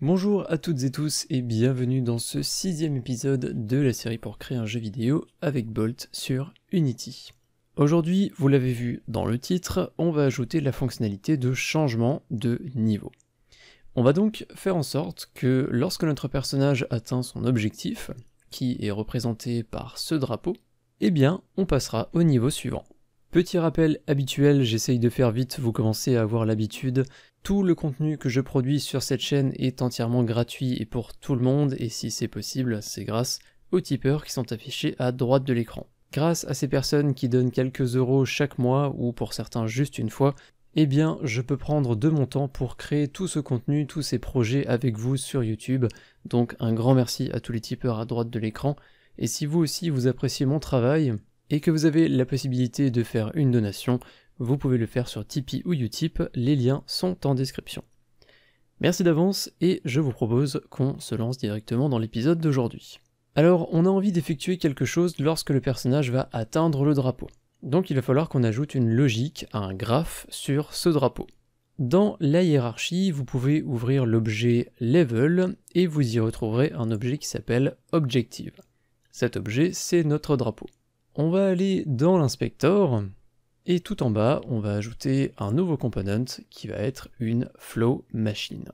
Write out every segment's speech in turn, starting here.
Bonjour à toutes et tous et bienvenue dans ce sixième épisode de la série pour créer un jeu vidéo avec Bolt sur Unity. Aujourd'hui, vous l'avez vu dans le titre, on va ajouter la fonctionnalité de changement de niveau. On va donc faire en sorte que lorsque notre personnage atteint son objectif, qui est représenté par ce drapeau, eh bien on passera au niveau suivant. Petit rappel habituel, j'essaye de faire vite, vous commencez à avoir l'habitude. Tout le contenu que je produis sur cette chaîne est entièrement gratuit et pour tout le monde, et si c'est possible, c'est grâce aux tipeurs qui sont affichés à droite de l'écran. Grâce à ces personnes qui donnent quelques euros chaque mois, ou pour certains juste une fois, eh bien je peux prendre de mon temps pour créer tout ce contenu, tous ces projets avec vous sur YouTube. Donc un grand merci à tous les tipeurs à droite de l'écran. Et si vous aussi vous appréciez mon travail, et que vous avez la possibilité de faire une donation, vous pouvez le faire sur Tipeee ou Utip, les liens sont en description. Merci d'avance et je vous propose qu'on se lance directement dans l'épisode d'aujourd'hui. Alors, on a envie d'effectuer quelque chose lorsque le personnage va atteindre le drapeau. Donc il va falloir qu'on ajoute une logique, un graphe sur ce drapeau. Dans la hiérarchie, vous pouvez ouvrir l'objet Level et vous y retrouverez un objet qui s'appelle Objective. Cet objet, c'est notre drapeau. On va aller dans l'inspector, et tout en bas, on va ajouter un nouveau component qui va être une flow machine.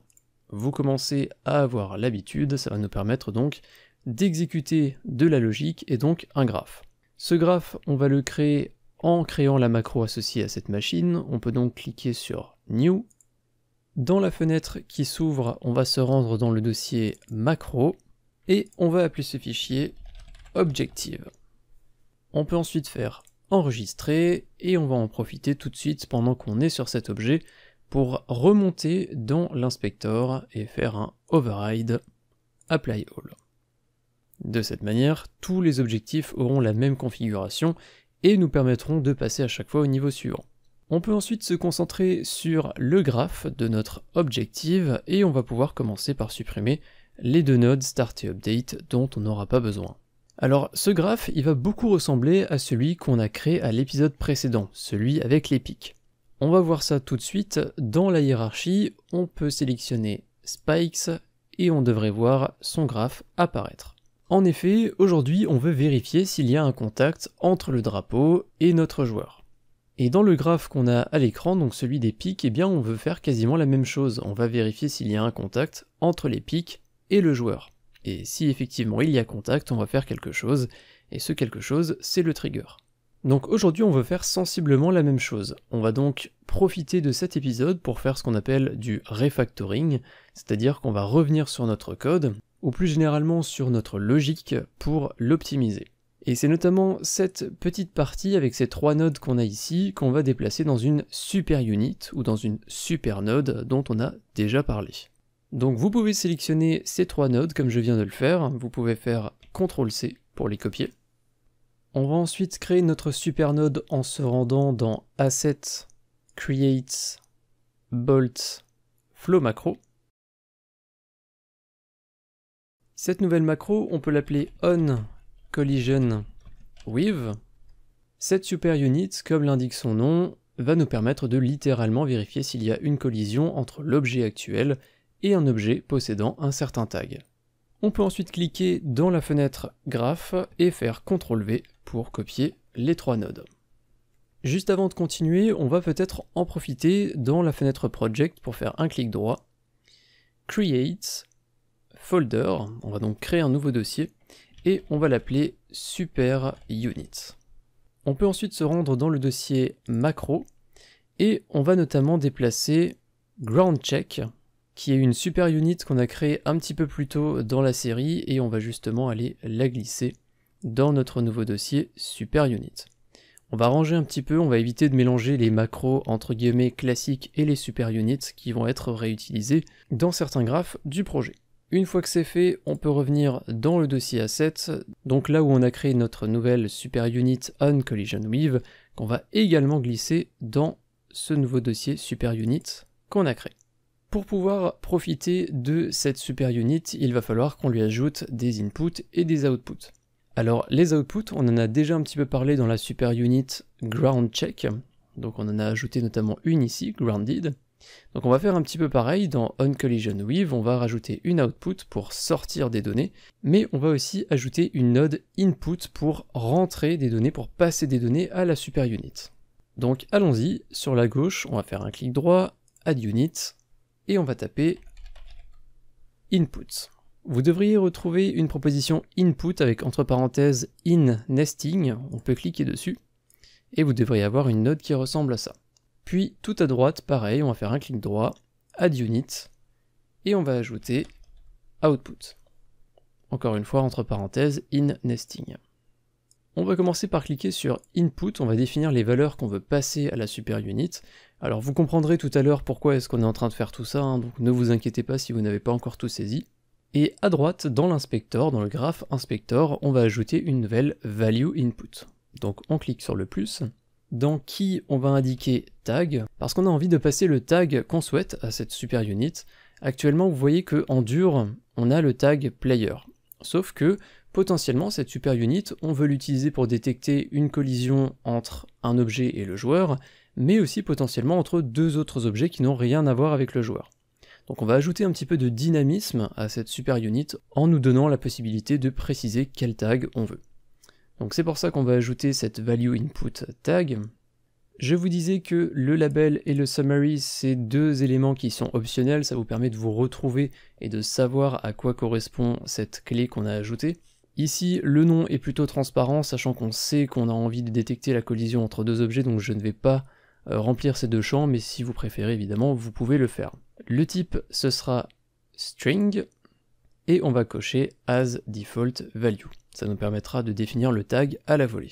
Vous commencez à avoir l'habitude, ça va nous permettre donc d'exécuter de la logique et donc un graphe. Ce graphe, on va le créer en créant la macro associée à cette machine. On peut donc cliquer sur New. Dans la fenêtre qui s'ouvre, on va se rendre dans le dossier macro et on va appeler ce fichier Objective. On peut ensuite faire enregistrer et on va en profiter tout de suite pendant qu'on est sur cet objet pour remonter dans l'inspector et faire un override apply all. De cette manière, tous les objectifs auront la même configuration et nous permettront de passer à chaque fois au niveau suivant. On peut ensuite se concentrer sur le graphe de notre objectif et on va pouvoir commencer par supprimer les deux nodes start et update dont on n'aura pas besoin. Alors ce graphe, il va beaucoup ressembler à celui qu'on a créé à l'épisode précédent, celui avec les pics. On va voir ça tout de suite, dans la hiérarchie, on peut sélectionner Spikes et on devrait voir son graphe apparaître. En effet, aujourd'hui on veut vérifier s'il y a un contact entre le drapeau et notre joueur. Et dans le graphe qu'on a à l'écran, donc celui des pics, eh bien on veut faire quasiment la même chose. On va vérifier s'il y a un contact entre les pics et le joueur et si effectivement il y a contact, on va faire quelque chose, et ce quelque chose, c'est le trigger. Donc aujourd'hui on veut faire sensiblement la même chose. On va donc profiter de cet épisode pour faire ce qu'on appelle du refactoring, c'est-à-dire qu'on va revenir sur notre code, ou plus généralement sur notre logique, pour l'optimiser. Et c'est notamment cette petite partie avec ces trois nodes qu'on a ici qu'on va déplacer dans une super unit ou dans une super node dont on a déjà parlé. Donc vous pouvez sélectionner ces trois nodes comme je viens de le faire, vous pouvez faire CTRL-C pour les copier. On va ensuite créer notre super node en se rendant dans Asset, Create, Bolt, Flow Macro. Cette nouvelle macro, on peut l'appeler On Collision With. Cette super unit, comme l'indique son nom, va nous permettre de littéralement vérifier s'il y a une collision entre l'objet actuel et un objet possédant un certain tag. On peut ensuite cliquer dans la fenêtre Graph, et faire CTRL V pour copier les trois nodes. Juste avant de continuer, on va peut-être en profiter dans la fenêtre Project pour faire un clic droit, Create, Folder, on va donc créer un nouveau dossier, et on va l'appeler Super Unit. On peut ensuite se rendre dans le dossier Macro, et on va notamment déplacer Ground Check, qui est une super unit qu'on a créée un petit peu plus tôt dans la série et on va justement aller la glisser dans notre nouveau dossier super unit. On va ranger un petit peu, on va éviter de mélanger les macros entre guillemets classiques et les super units qui vont être réutilisés dans certains graphes du projet. Une fois que c'est fait, on peut revenir dans le dossier assets, donc là où on a créé notre nouvelle super unit on collision with, qu'on va également glisser dans ce nouveau dossier super unit qu'on a créé. Pour pouvoir profiter de cette super unit, il va falloir qu'on lui ajoute des inputs et des outputs. Alors les outputs, on en a déjà un petit peu parlé dans la super unit ground check, donc on en a ajouté notamment une ici, grounded. Donc on va faire un petit peu pareil dans collision weave. on va rajouter une output pour sortir des données, mais on va aussi ajouter une node input pour rentrer des données, pour passer des données à la super unit. Donc allons-y, sur la gauche on va faire un clic droit, add unit, et on va taper input. Vous devriez retrouver une proposition input avec entre parenthèses in nesting, on peut cliquer dessus, et vous devriez avoir une note qui ressemble à ça. Puis tout à droite, pareil, on va faire un clic droit, add unit, et on va ajouter output. Encore une fois, entre parenthèses, in nesting. On va commencer par cliquer sur Input, on va définir les valeurs qu'on veut passer à la super unit. Alors vous comprendrez tout à l'heure pourquoi est-ce qu'on est en train de faire tout ça, hein, donc ne vous inquiétez pas si vous n'avez pas encore tout saisi. Et à droite, dans l'inspector, dans le graphe inspector, on va ajouter une nouvelle value input. Donc on clique sur le plus, dans qui on va indiquer tag, parce qu'on a envie de passer le tag qu'on souhaite à cette super unit. Actuellement, vous voyez que en dur, on a le tag player. Sauf que Potentiellement, cette super unit, on veut l'utiliser pour détecter une collision entre un objet et le joueur, mais aussi potentiellement entre deux autres objets qui n'ont rien à voir avec le joueur. Donc on va ajouter un petit peu de dynamisme à cette super unit en nous donnant la possibilité de préciser quel tag on veut. Donc c'est pour ça qu'on va ajouter cette value input tag. Je vous disais que le label et le summary, c'est deux éléments qui sont optionnels, ça vous permet de vous retrouver et de savoir à quoi correspond cette clé qu'on a ajoutée. Ici, le nom est plutôt transparent, sachant qu'on sait qu'on a envie de détecter la collision entre deux objets, donc je ne vais pas euh, remplir ces deux champs, mais si vous préférez évidemment, vous pouvez le faire. Le type, ce sera string, et on va cocher as default value. Ça nous permettra de définir le tag à la volée.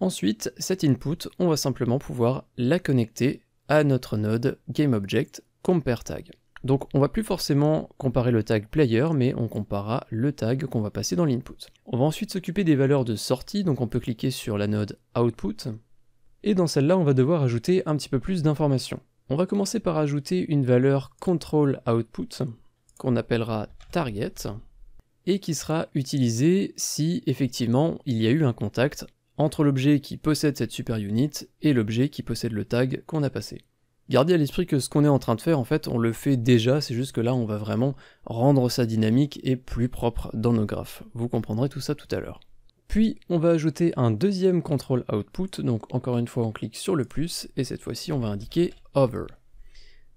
Ensuite, cet input, on va simplement pouvoir la connecter à notre node GameObject compare tag. Donc on va plus forcément comparer le tag player, mais on comparera le tag qu'on va passer dans l'input. On va ensuite s'occuper des valeurs de sortie, donc on peut cliquer sur la node output, et dans celle-là on va devoir ajouter un petit peu plus d'informations. On va commencer par ajouter une valeur control output, qu'on appellera target, et qui sera utilisée si effectivement il y a eu un contact entre l'objet qui possède cette super unit et l'objet qui possède le tag qu'on a passé. Gardez à l'esprit que ce qu'on est en train de faire, en fait, on le fait déjà, c'est juste que là, on va vraiment rendre sa dynamique et plus propre dans nos graphes. Vous comprendrez tout ça tout à l'heure. Puis, on va ajouter un deuxième contrôle output, donc encore une fois, on clique sur le plus, et cette fois-ci, on va indiquer over.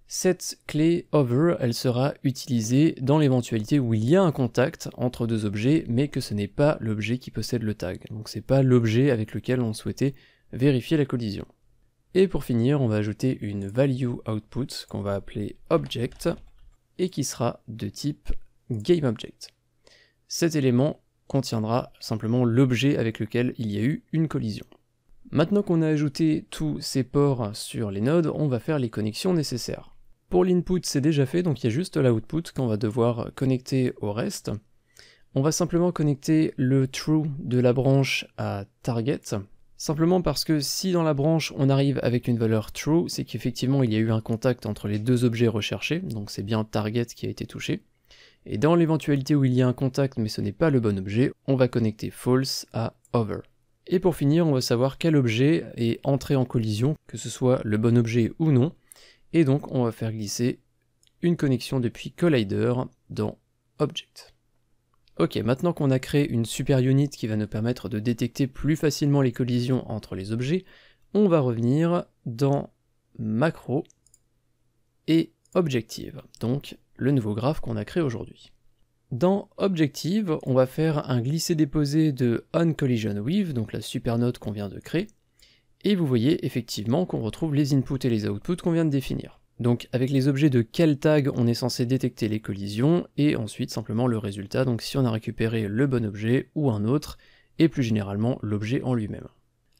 Cette clé over, elle sera utilisée dans l'éventualité où il y a un contact entre deux objets, mais que ce n'est pas l'objet qui possède le tag. Donc c'est pas l'objet avec lequel on souhaitait vérifier la collision. Et pour finir, on va ajouter une value output qu'on va appeler object et qui sera de type GameObject. Cet élément contiendra simplement l'objet avec lequel il y a eu une collision. Maintenant qu'on a ajouté tous ces ports sur les nodes, on va faire les connexions nécessaires. Pour l'input, c'est déjà fait, donc il y a juste l'output qu'on va devoir connecter au reste. On va simplement connecter le true de la branche à target, Simplement parce que si dans la branche on arrive avec une valeur true, c'est qu'effectivement il y a eu un contact entre les deux objets recherchés, donc c'est bien target qui a été touché. Et dans l'éventualité où il y a un contact mais ce n'est pas le bon objet, on va connecter false à over. Et pour finir, on va savoir quel objet est entré en collision, que ce soit le bon objet ou non, et donc on va faire glisser une connexion depuis collider dans object. Ok, maintenant qu'on a créé une super unit qui va nous permettre de détecter plus facilement les collisions entre les objets, on va revenir dans macro et objective, donc le nouveau graphe qu'on a créé aujourd'hui. Dans objective, on va faire un glisser-déposer de OnCollisionWeave, donc la super note qu'on vient de créer, et vous voyez effectivement qu'on retrouve les inputs et les outputs qu'on vient de définir. Donc avec les objets de quel tag on est censé détecter les collisions, et ensuite simplement le résultat, donc si on a récupéré le bon objet ou un autre, et plus généralement l'objet en lui-même.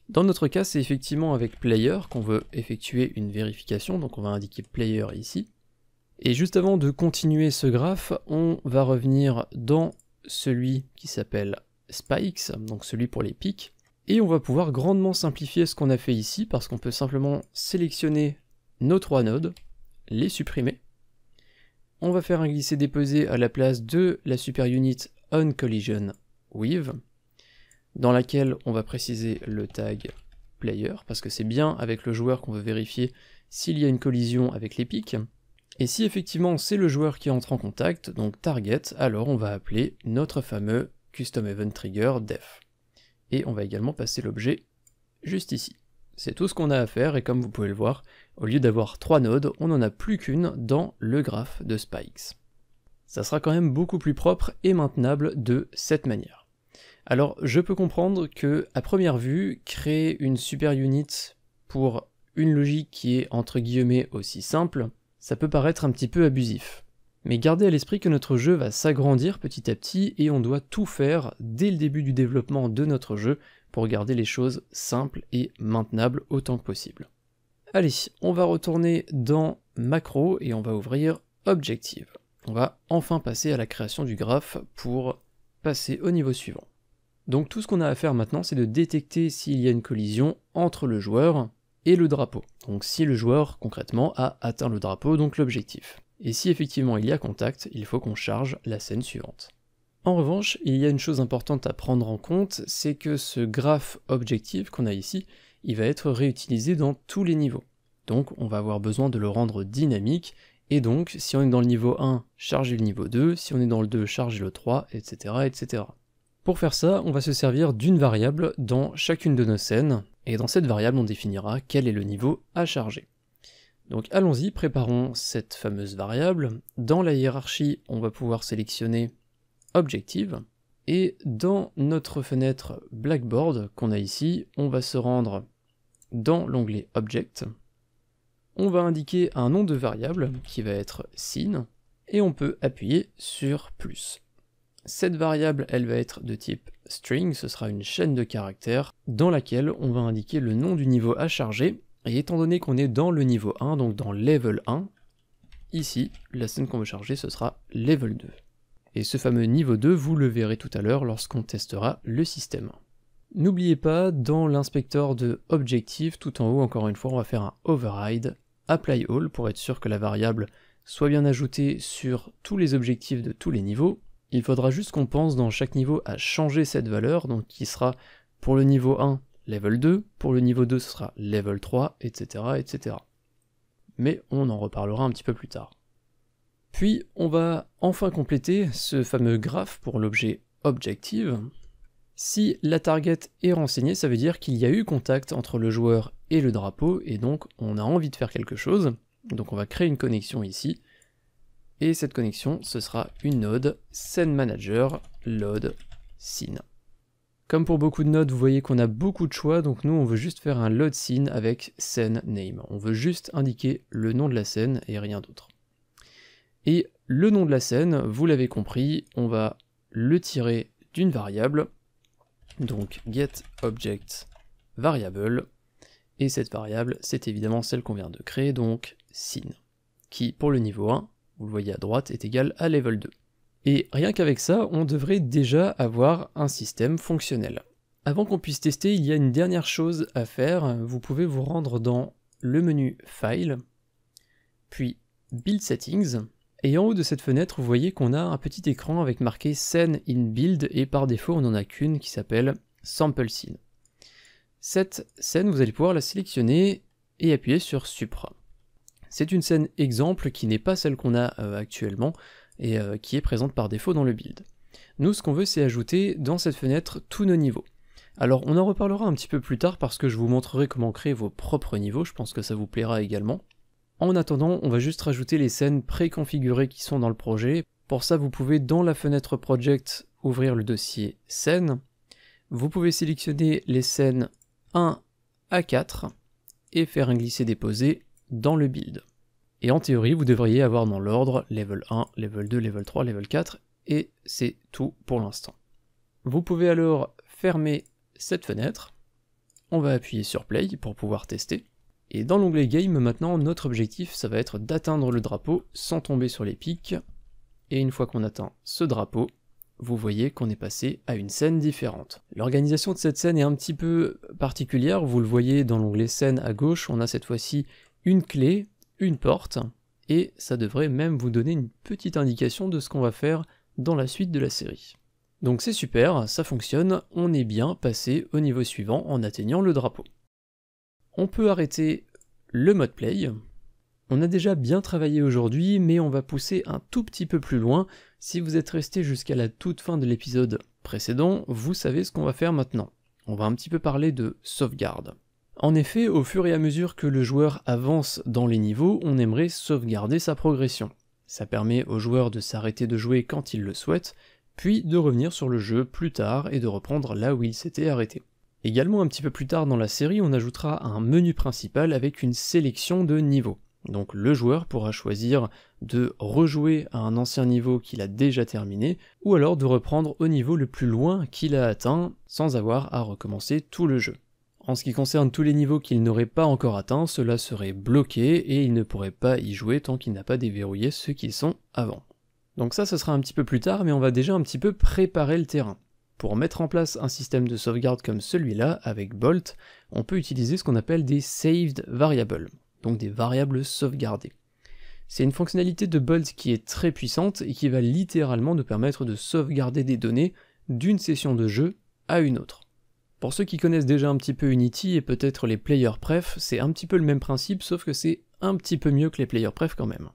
Dans notre cas, c'est effectivement avec player qu'on veut effectuer une vérification, donc on va indiquer player ici. Et juste avant de continuer ce graphe, on va revenir dans celui qui s'appelle spikes, donc celui pour les pics, et on va pouvoir grandement simplifier ce qu'on a fait ici parce qu'on peut simplement sélectionner nos trois nodes, les supprimer. On va faire un glisser déposé à la place de la super unit on dans laquelle on va préciser le tag player, parce que c'est bien avec le joueur qu'on veut vérifier s'il y a une collision avec les pics. Et si effectivement c'est le joueur qui entre en contact, donc target, alors on va appeler notre fameux custom event trigger def. Et on va également passer l'objet juste ici. C'est tout ce qu'on a à faire et comme vous pouvez le voir, au lieu d'avoir trois nodes, on n'en a plus qu'une dans le graphe de Spikes. Ça sera quand même beaucoup plus propre et maintenable de cette manière. Alors je peux comprendre que à première vue, créer une super unit pour une logique qui est entre guillemets aussi simple, ça peut paraître un petit peu abusif. Mais gardez à l'esprit que notre jeu va s'agrandir petit à petit et on doit tout faire dès le début du développement de notre jeu pour garder les choses simples et maintenables autant que possible. Allez, on va retourner dans macro et on va ouvrir objective. On va enfin passer à la création du graphe pour passer au niveau suivant. Donc tout ce qu'on a à faire maintenant, c'est de détecter s'il y a une collision entre le joueur et le drapeau. Donc si le joueur, concrètement, a atteint le drapeau, donc l'objectif. Et si effectivement il y a contact, il faut qu'on charge la scène suivante. En revanche, il y a une chose importante à prendre en compte, c'est que ce graphe objectif qu'on a ici, il va être réutilisé dans tous les niveaux. Donc on va avoir besoin de le rendre dynamique, et donc si on est dans le niveau 1, charger le niveau 2, si on est dans le 2, charger le 3, etc. etc. Pour faire ça, on va se servir d'une variable dans chacune de nos scènes, et dans cette variable on définira quel est le niveau à charger. Donc allons-y, préparons cette fameuse variable. Dans la hiérarchie, on va pouvoir sélectionner Objective, et dans notre fenêtre Blackboard qu'on a ici, on va se rendre dans l'onglet Object, on va indiquer un nom de variable qui va être sin, et on peut appuyer sur plus. Cette variable, elle va être de type string, ce sera une chaîne de caractères dans laquelle on va indiquer le nom du niveau à charger, et étant donné qu'on est dans le niveau 1, donc dans level 1, ici, la scène qu'on veut charger, ce sera level 2. Et ce fameux niveau 2, vous le verrez tout à l'heure lorsqu'on testera le système. N'oubliez pas, dans l'inspecteur de Objective, tout en haut, encore une fois, on va faire un override, apply all, pour être sûr que la variable soit bien ajoutée sur tous les objectifs de tous les niveaux. Il faudra juste qu'on pense dans chaque niveau à changer cette valeur, donc qui sera pour le niveau 1, level 2, pour le niveau 2, ce sera level 3, etc., etc. Mais on en reparlera un petit peu plus tard. Puis, on va enfin compléter ce fameux graphe pour l'objet objective, si la target est renseignée, ça veut dire qu'il y a eu contact entre le joueur et le drapeau, et donc on a envie de faire quelque chose. Donc on va créer une connexion ici, et cette connexion, ce sera une node scene Comme pour beaucoup de nodes, vous voyez qu'on a beaucoup de choix, donc nous on veut juste faire un load avec sceneName. On veut juste indiquer le nom de la scène et rien d'autre. Et le nom de la scène, vous l'avez compris, on va le tirer d'une variable donc get object variable. Et cette variable, c'est évidemment celle qu'on vient de créer, donc sin, qui pour le niveau 1, vous le voyez à droite, est égal à level 2. Et rien qu'avec ça, on devrait déjà avoir un système fonctionnel. Avant qu'on puisse tester, il y a une dernière chose à faire. Vous pouvez vous rendre dans le menu File, puis Build Settings, et en haut de cette fenêtre, vous voyez qu'on a un petit écran avec marqué scène in build et par défaut, on n'en a qu'une qui s'appelle sample scene. Cette scène, vous allez pouvoir la sélectionner et appuyer sur Supra. C'est une scène exemple qui n'est pas celle qu'on a euh, actuellement et euh, qui est présente par défaut dans le build. Nous, ce qu'on veut, c'est ajouter dans cette fenêtre tous nos niveaux. Alors, on en reparlera un petit peu plus tard parce que je vous montrerai comment créer vos propres niveaux, je pense que ça vous plaira également. En attendant, on va juste rajouter les scènes préconfigurées qui sont dans le projet. Pour ça, vous pouvez dans la fenêtre Project ouvrir le dossier scènes. Vous pouvez sélectionner les scènes 1 à 4 et faire un glisser-déposer dans le build. Et en théorie, vous devriez avoir dans l'ordre level 1, level 2, level 3, level 4, et c'est tout pour l'instant. Vous pouvez alors fermer cette fenêtre, on va appuyer sur play pour pouvoir tester, et dans l'onglet Game, maintenant, notre objectif, ça va être d'atteindre le drapeau sans tomber sur les pics. Et une fois qu'on atteint ce drapeau, vous voyez qu'on est passé à une scène différente. L'organisation de cette scène est un petit peu particulière, vous le voyez dans l'onglet scène à gauche, on a cette fois-ci une clé, une porte, et ça devrait même vous donner une petite indication de ce qu'on va faire dans la suite de la série. Donc c'est super, ça fonctionne, on est bien passé au niveau suivant en atteignant le drapeau. On peut arrêter le mode play. On a déjà bien travaillé aujourd'hui, mais on va pousser un tout petit peu plus loin. Si vous êtes resté jusqu'à la toute fin de l'épisode précédent, vous savez ce qu'on va faire maintenant. On va un petit peu parler de sauvegarde. En effet, au fur et à mesure que le joueur avance dans les niveaux, on aimerait sauvegarder sa progression. Ça permet au joueur de s'arrêter de jouer quand il le souhaite, puis de revenir sur le jeu plus tard et de reprendre là où il s'était arrêté. Également un petit peu plus tard dans la série, on ajoutera un menu principal avec une sélection de niveaux. Donc le joueur pourra choisir de rejouer à un ancien niveau qu'il a déjà terminé, ou alors de reprendre au niveau le plus loin qu'il a atteint sans avoir à recommencer tout le jeu. En ce qui concerne tous les niveaux qu'il n'aurait pas encore atteints, cela serait bloqué et il ne pourrait pas y jouer tant qu'il n'a pas déverrouillé ceux qui sont avant. Donc ça, ce sera un petit peu plus tard, mais on va déjà un petit peu préparer le terrain. Pour mettre en place un système de sauvegarde comme celui-là, avec Bolt, on peut utiliser ce qu'on appelle des saved variables, donc des variables sauvegardées. C'est une fonctionnalité de Bolt qui est très puissante et qui va littéralement nous permettre de sauvegarder des données d'une session de jeu à une autre. Pour ceux qui connaissent déjà un petit peu Unity et peut-être les player pref, c'est un petit peu le même principe sauf que c'est un petit peu mieux que les player pref quand même.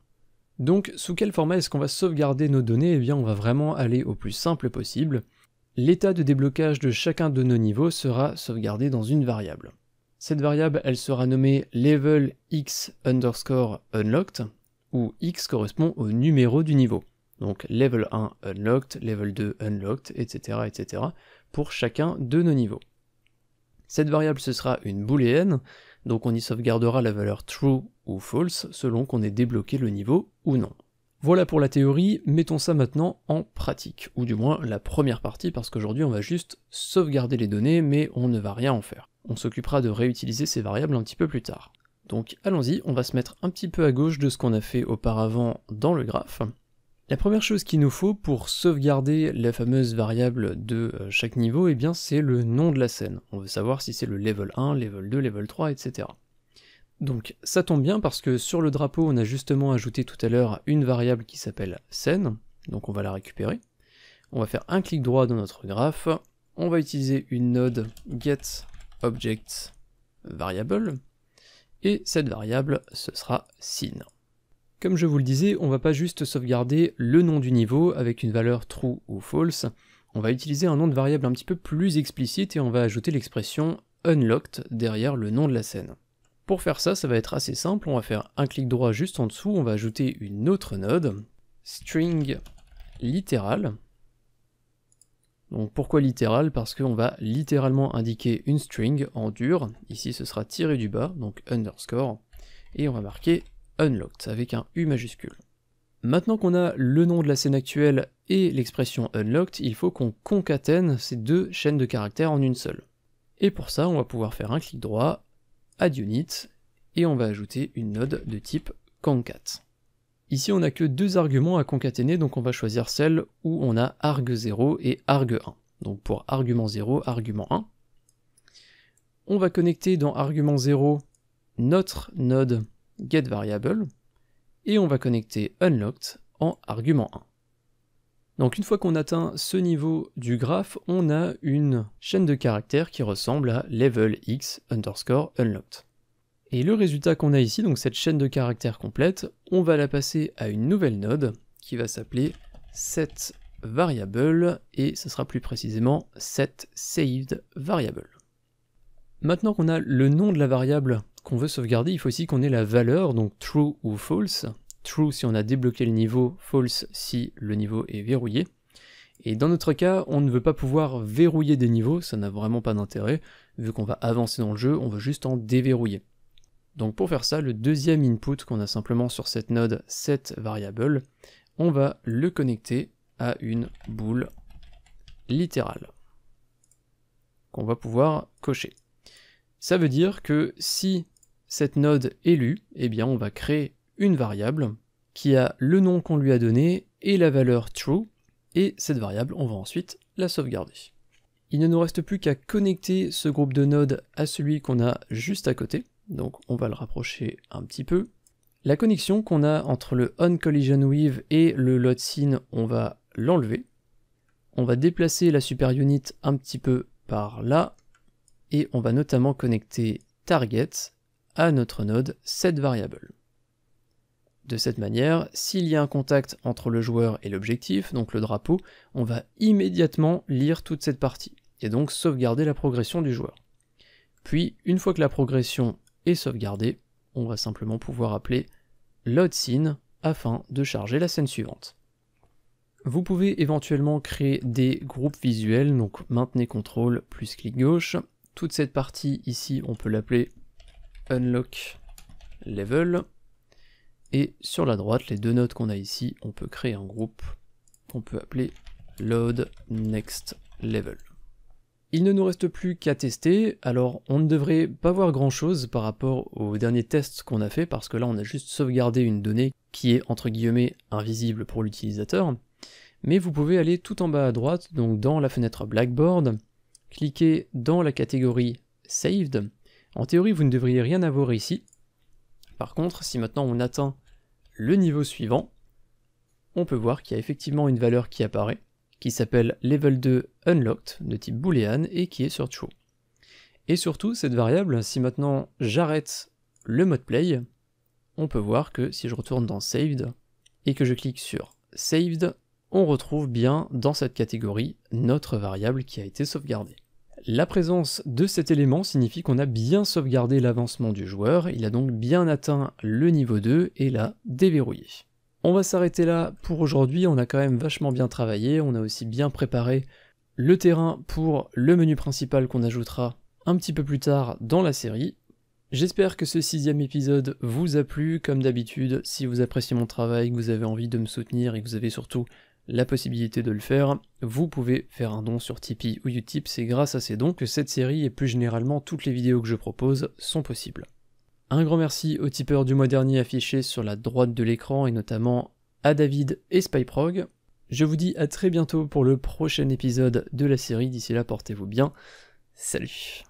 Donc sous quel format est-ce qu'on va sauvegarder nos données Eh bien on va vraiment aller au plus simple possible l'état de déblocage de chacun de nos niveaux sera sauvegardé dans une variable. Cette variable, elle sera nommée level underscore unlocked, où x correspond au numéro du niveau. Donc level 1 unlocked, level 2 unlocked, etc. etc. pour chacun de nos niveaux. Cette variable, ce sera une booléenne, donc on y sauvegardera la valeur true ou false selon qu'on ait débloqué le niveau ou non. Voilà pour la théorie, mettons ça maintenant en pratique, ou du moins la première partie, parce qu'aujourd'hui on va juste sauvegarder les données, mais on ne va rien en faire. On s'occupera de réutiliser ces variables un petit peu plus tard. Donc allons-y, on va se mettre un petit peu à gauche de ce qu'on a fait auparavant dans le graphe. La première chose qu'il nous faut pour sauvegarder la fameuse variable de euh, chaque niveau, eh bien c'est le nom de la scène. On veut savoir si c'est le level 1, level 2, level 3, etc. Donc ça tombe bien parce que sur le drapeau, on a justement ajouté tout à l'heure une variable qui s'appelle scène, donc on va la récupérer. On va faire un clic droit dans notre graphe, on va utiliser une node variable et cette variable, ce sera scene. Comme je vous le disais, on va pas juste sauvegarder le nom du niveau avec une valeur true ou false, on va utiliser un nom de variable un petit peu plus explicite et on va ajouter l'expression unlocked derrière le nom de la scène. Pour faire ça, ça va être assez simple, on va faire un clic droit juste en dessous, on va ajouter une autre node, string littéral. Donc pourquoi littéral Parce qu'on va littéralement indiquer une string en dur, ici ce sera tiré du bas, donc underscore, et on va marquer unlocked avec un U majuscule. Maintenant qu'on a le nom de la scène actuelle et l'expression unlocked, il faut qu'on concatène ces deux chaînes de caractères en une seule. Et pour ça, on va pouvoir faire un clic droit, add unit, et on va ajouter une node de type concat. Ici, on n'a que deux arguments à concaténer, donc on va choisir celle où on a arg0 et arg1. Donc pour argument 0, argument 1. On va connecter dans argument 0 notre node getVariable, et on va connecter unlocked en argument 1. Donc une fois qu'on atteint ce niveau du graphe, on a une chaîne de caractères qui ressemble à level x underscore unlocked. Et le résultat qu'on a ici, donc cette chaîne de caractères complète, on va la passer à une nouvelle node qui va s'appeler setVariable, variable et ce sera plus précisément setSavedVariable. variable. Maintenant qu'on a le nom de la variable qu'on veut sauvegarder, il faut aussi qu'on ait la valeur, donc true ou false, true si on a débloqué le niveau, false si le niveau est verrouillé. Et dans notre cas, on ne veut pas pouvoir verrouiller des niveaux, ça n'a vraiment pas d'intérêt, vu qu'on va avancer dans le jeu, on veut juste en déverrouiller. Donc pour faire ça, le deuxième input qu'on a simplement sur cette node cette variable, on va le connecter à une boule littérale qu'on va pouvoir cocher. Ça veut dire que si cette node est lue, eh bien on va créer une variable qui a le nom qu'on lui a donné et la valeur true, et cette variable, on va ensuite la sauvegarder. Il ne nous reste plus qu'à connecter ce groupe de nodes à celui qu'on a juste à côté, donc on va le rapprocher un petit peu. La connexion qu'on a entre le onCollisionWeave et le lotSyn, on va l'enlever. On va déplacer la super unit un petit peu par là, et on va notamment connecter target à notre node cette variable. De cette manière, s'il y a un contact entre le joueur et l'objectif, donc le drapeau, on va immédiatement lire toute cette partie, et donc sauvegarder la progression du joueur. Puis, une fois que la progression est sauvegardée, on va simplement pouvoir appeler load scene afin de charger la scène suivante. Vous pouvez éventuellement créer des groupes visuels, donc maintenez CTRL plus clic gauche. Toute cette partie ici, on peut l'appeler unlock level. Et sur la droite, les deux notes qu'on a ici, on peut créer un groupe qu'on peut appeler load next level. Il ne nous reste plus qu'à tester, alors on ne devrait pas voir grand chose par rapport aux derniers tests qu'on a fait, parce que là on a juste sauvegardé une donnée qui est entre guillemets invisible pour l'utilisateur, mais vous pouvez aller tout en bas à droite, donc dans la fenêtre Blackboard, cliquer dans la catégorie Saved. En théorie vous ne devriez rien avoir ici, par contre, si maintenant on atteint le niveau suivant, on peut voir qu'il y a effectivement une valeur qui apparaît, qui s'appelle level 2 unlocked de type boolean et qui est sur true. Et surtout, cette variable, si maintenant j'arrête le mode play, on peut voir que si je retourne dans saved et que je clique sur saved, on retrouve bien dans cette catégorie notre variable qui a été sauvegardée. La présence de cet élément signifie qu'on a bien sauvegardé l'avancement du joueur, il a donc bien atteint le niveau 2 et l'a déverrouillé. On va s'arrêter là pour aujourd'hui, on a quand même vachement bien travaillé, on a aussi bien préparé le terrain pour le menu principal qu'on ajoutera un petit peu plus tard dans la série. J'espère que ce sixième épisode vous a plu, comme d'habitude, si vous appréciez mon travail, que vous avez envie de me soutenir et que vous avez surtout la possibilité de le faire, vous pouvez faire un don sur Tipeee ou Utip, c'est grâce à ces dons que cette série et plus généralement toutes les vidéos que je propose sont possibles. Un grand merci aux tipeurs du mois dernier affichés sur la droite de l'écran et notamment à David et Spyprog. Je vous dis à très bientôt pour le prochain épisode de la série, d'ici là portez-vous bien, salut